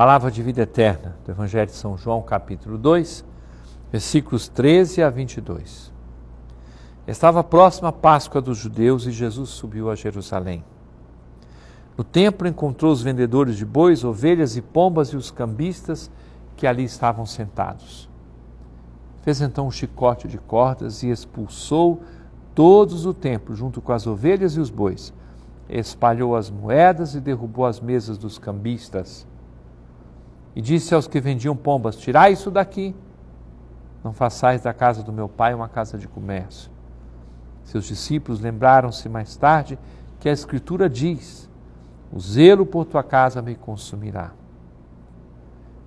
Palavra de vida eterna do Evangelho de São João, capítulo 2, versículos 13 a 22. Estava próxima a Páscoa dos judeus e Jesus subiu a Jerusalém. No templo encontrou os vendedores de bois, ovelhas e pombas e os cambistas que ali estavam sentados. Fez então um chicote de cordas e expulsou todos do templo, junto com as ovelhas e os bois. Espalhou as moedas e derrubou as mesas dos cambistas e disse aos que vendiam pombas: Tirai isso daqui. Não façais da casa do meu pai uma casa de comércio. Seus discípulos lembraram-se mais tarde que a Escritura diz: O zelo por tua casa me consumirá.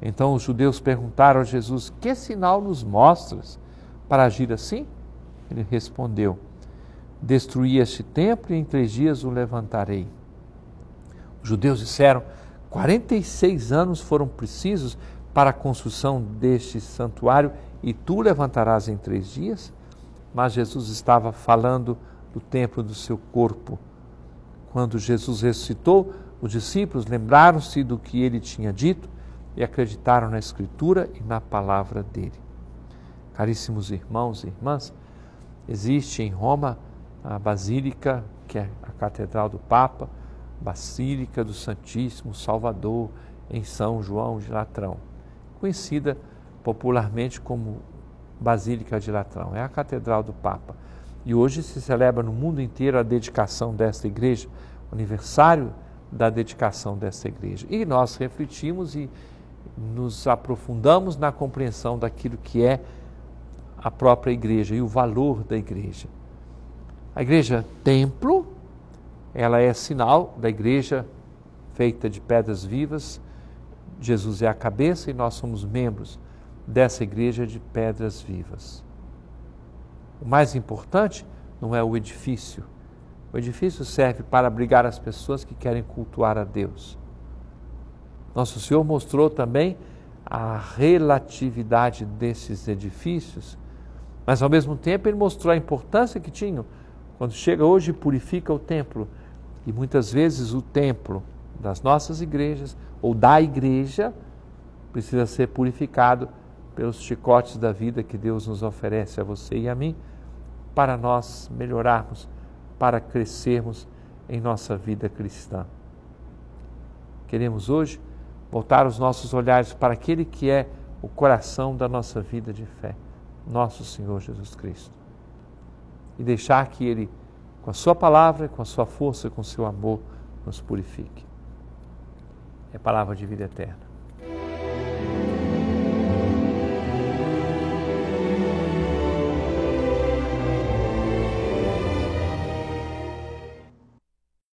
Então os judeus perguntaram a Jesus: Que sinal nos mostras para agir assim? Ele respondeu: Destruí este templo e em três dias o levantarei. Os judeus disseram: 46 anos foram precisos para a construção deste santuário e tu levantarás em três dias? Mas Jesus estava falando do templo do seu corpo. Quando Jesus ressuscitou, os discípulos lembraram-se do que ele tinha dito e acreditaram na Escritura e na palavra dele. Caríssimos irmãos e irmãs, existe em Roma a Basílica, que é a Catedral do Papa, Basílica do Santíssimo Salvador, em São João de Latrão, conhecida popularmente como Basílica de Latrão. É a Catedral do Papa. E hoje se celebra no mundo inteiro a dedicação desta igreja, o aniversário da dedicação desta igreja. E nós refletimos e nos aprofundamos na compreensão daquilo que é a própria igreja e o valor da igreja. A igreja é templo ela é sinal da igreja feita de pedras vivas. Jesus é a cabeça e nós somos membros dessa igreja de pedras vivas. O mais importante não é o edifício. O edifício serve para abrigar as pessoas que querem cultuar a Deus. Nosso Senhor mostrou também a relatividade desses edifícios, mas ao mesmo tempo ele mostrou a importância que tinham. Quando chega hoje, purifica o templo e muitas vezes o templo das nossas igrejas ou da igreja precisa ser purificado pelos chicotes da vida que Deus nos oferece a você e a mim, para nós melhorarmos, para crescermos em nossa vida cristã. Queremos hoje voltar os nossos olhares para aquele que é o coração da nossa vida de fé, nosso Senhor Jesus Cristo, e deixar que Ele com a sua palavra, com a sua força, com o seu amor, nos purifique. É palavra de vida eterna.